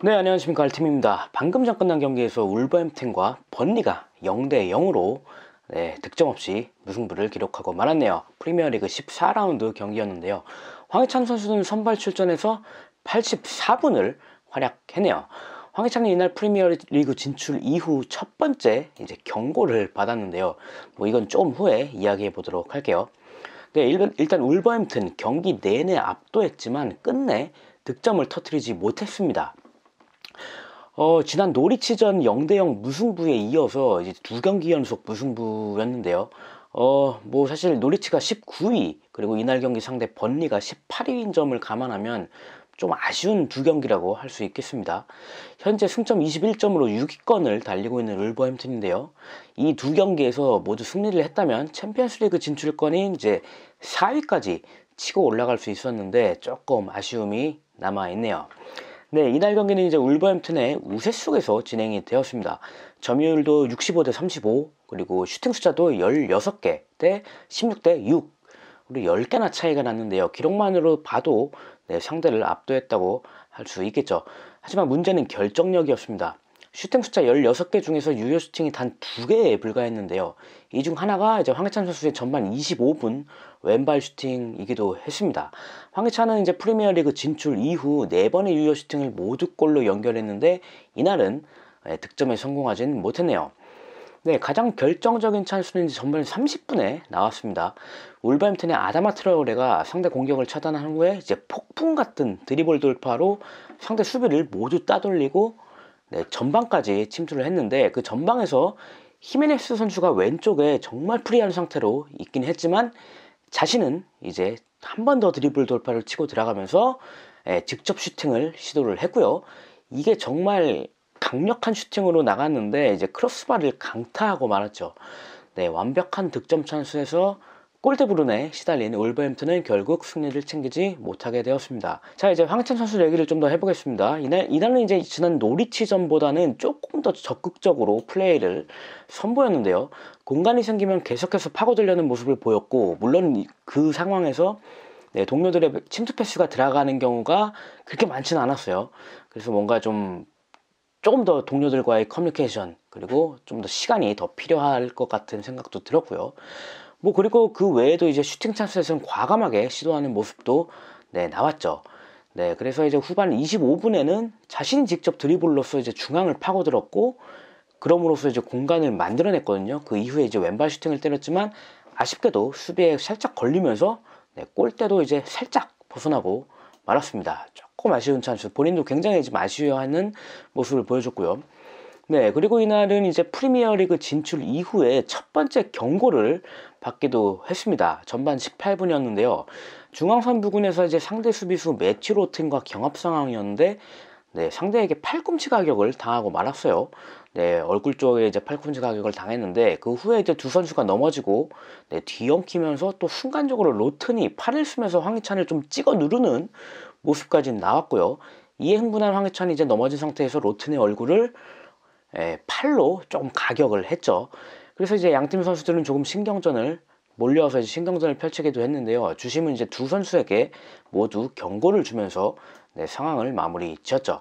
네 안녕하십니까 알팀입니다 방금 전 끝난 경기에서 울버햄튼과 번리가 0대 0으로 네, 득점 없이 무승부를 기록하고 말았네요 프리미어리그 14라운드 경기였는데요 황희찬 선수는 선발 출전해서 84분을 활약해내요 황희찬은 이날 프리미어리그 진출 이후 첫 번째 이제 경고를 받았는데요 뭐 이건 좀 후에 이야기해 보도록 할게요 네, 일단 울버햄튼 경기 내내 압도했지만 끝내 득점을 터트리지 못했습니다 어, 지난 노리치전 0대0 무승부에 이어서 이제 두 경기 연속 무승부였는데요. 어, 뭐 사실 노리치가 19위, 그리고 이날 경기 상대 번리가 18위인 점을 감안하면 좀 아쉬운 두 경기라고 할 수 있겠습니다. 현재 승점 21점으로 6위권을 달리고 있는 울버햄튼인데요. 이 두 경기에서 모두 승리를 했다면 챔피언스리그 진출권이 이제 4위까지 치고 올라갈 수 있었는데 조금 아쉬움이 남아 있네요. 네, 이날 경기는 이제 울버햄튼의 우세속에서 진행이 되었습니다. 점유율도 65 대 35, 그리고 슈팅 숫자도 16개 대 16 대 6, 우리 10개나 차이가 났는데요. 기록만으로 봐도 네, 상대를 압도했다고 할 수 있겠죠. 하지만 문제는 결정력이었습니다. 슈팅 숫자 16개 중에서 유효 슈팅이 단 2개에 불과했는데요. 이중 하나가 이제 황희찬 선수의 전반 25분 왼발 슈팅이기도 했습니다. 황희찬은 이제 프리미어리그 진출 이후 네번의 유효 슈팅을 모두 골로 연결했는데 이날은 예, 득점에 성공하진 못했네요. 네, 가장 결정적인 찬스는 이제 전반 30분에 나왔습니다. 울버햄튼의 아다마 트라우레가 상대 공격을 차단한 후에 이제 폭풍 같은 드리블 돌파로 상대 수비를 모두 따돌리고 네, 전방까지 침투를 했는데 그 전방에서 히메네스 선수가 왼쪽에 정말 프리한 상태로 있긴 했지만 자신은 이제 한 번 더 드리블 돌파를 치고 들어가면서 예, 직접 슈팅을 시도를 했고요. 이게 정말 강력한 슈팅으로 나갔는데 이제 크로스바를 강타하고 말았죠. 네, 완벽한 득점 찬스에서 꼴대부르네 시달린 올버햄튼은 결국 승리를 챙기지 못하게 되었습니다. 자 이제 황희찬 선수 얘기를 좀 더 해보겠습니다. 이날, 이날은 이제 지난 노리치전보다는 조금 더 적극적으로 플레이를 선보였는데요. 공간이 생기면 계속해서 파고들려는 모습을 보였고 물론 그 상황에서 네, 동료들의 침투 패스가 들어가는 경우가 그렇게 많지는 않았어요. 그래서 뭔가 좀 조금 더 동료들과의 커뮤니케이션 그리고 좀 더 시간이 더 필요할 것 같은 생각도 들었고요. 뭐 그리고 그 외에도 이제 슈팅 찬스에서는 과감하게 시도하는 모습도 네, 나왔죠. 네, 그래서 이제 후반 25분에는 자신이 직접 드리블로서 이제 중앙을 파고들었고 그럼으로써 이제 공간을 만들어냈거든요. 그 이후에 이제 왼발 슈팅을 때렸지만 아쉽게도 수비에 살짝 걸리면서 네, 골대도 이제 살짝 벗어나고 말았습니다. 조금 아쉬운 찬스. 본인도 굉장히 좀 아쉬워하는 모습을 보여줬고요. 네, 그리고 이날은 이제 프리미어리그 진출 이후에 첫 번째 경고를 받기도 했습니다. 전반 18분이었는데요. 중앙선 부근에서 이제 상대 수비수 매치로튼과 경합 상황이었는데 네, 상대에게 팔꿈치 가격을 당하고 말았어요. 네, 얼굴 쪽에 이제 팔꿈치 가격을 당했는데 그 후에 이제 두 선수가 넘어지고 네, 뒤엉키면서 또 순간적으로 로튼이 팔을 쓰면서 황희찬을 좀 찍어 누르는 모습까지 나왔고요. 이에 흥분한 황희찬이 이제 넘어진 상태에서 로튼의 얼굴을 예, 팔로 조금 가격을 했죠. 그래서 이제 양팀 선수들은 조금 신경전을 몰려서 신경전을 펼치기도 했는데요. 주심은 이제 두 선수에게 모두 경고를 주면서 네, 상황을 마무리 지었죠.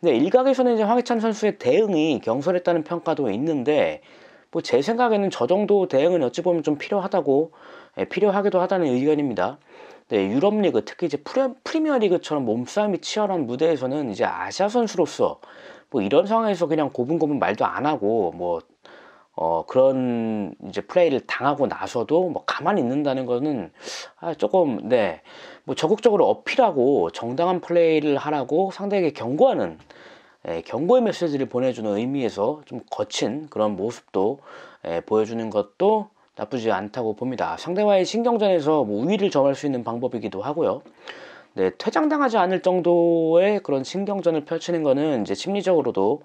근데 일각에서는 이제 황희찬 선수의 대응이 경솔했다는 평가도 있는데 뭐 제 생각에는 저 정도 대응은 어찌 보면 좀 필요하다고 예, 필요하기도 하다는 의견입니다. 네, 유럽리그 특히 이제 프리미어리그처럼 몸싸움이 치열한 무대에서는 이제 아시아 선수로서 뭐 이런 상황에서 그냥 고분고분 말도 안 하고 뭐 어, 그런 이제 플레이를 당하고 나서도 뭐 가만히 있는다는 거는 아, 조금, 네. 뭐 적극적으로 어필하고 정당한 플레이를 하라고 상대에게 경고하는 예, 경고의 메시지를 보내주는 의미에서 좀 거친 그런 모습도 예, 보여주는 것도 나쁘지 않다고 봅니다. 상대와의 신경전에서 뭐 우위를 점할 수 있는 방법이기도 하고요. 네, 퇴장당하지 않을 정도의 그런 신경전을 펼치는 거는 이제 심리적으로도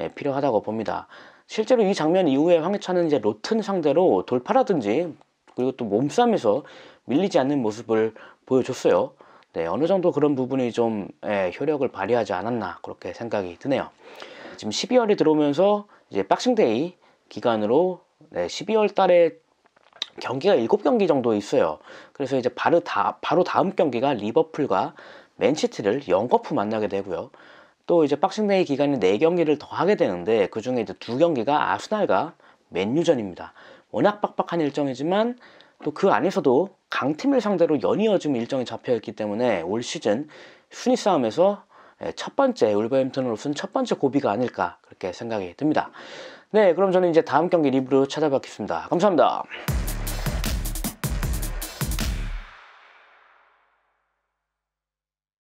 예, 필요하다고 봅니다. 실제로 이 장면 이후에 황희찬은 이제 로튼 상대로 돌파라든지 그리고 또 몸싸움에서 밀리지 않는 모습을 보여줬어요. 네, 어느 정도 그런 부분이 좀 예, 효력을 발휘하지 않았나 그렇게 생각이 드네요. 지금 12월이 들어오면서 이제 박싱데이 기간으로 네, 12월 달에 경기가 7경기 정도 있어요. 그래서 이제 바로, 다, 바로 다음 경기가 리버풀과 맨시티를 영거프 만나게 되고요. 또 이제 박싱데이 기간에 4경기를 더 하게 되는데 그 중에 이제 두 경기가 아스날과 맨유전입니다. 워낙 빡빡한 일정이지만 또 그 안에서도 강팀을 상대로 연이어 지 일정이 잡혀있기 때문에 올 시즌 순위 싸움에서 예, 첫 번째 울버햄튼으로서는 첫 번째 고비가 아닐까 그렇게 생각이 듭니다. 네, 그럼 저는 이제 다음 경기 리뷰로 찾아뵙겠습니다. 감사합니다.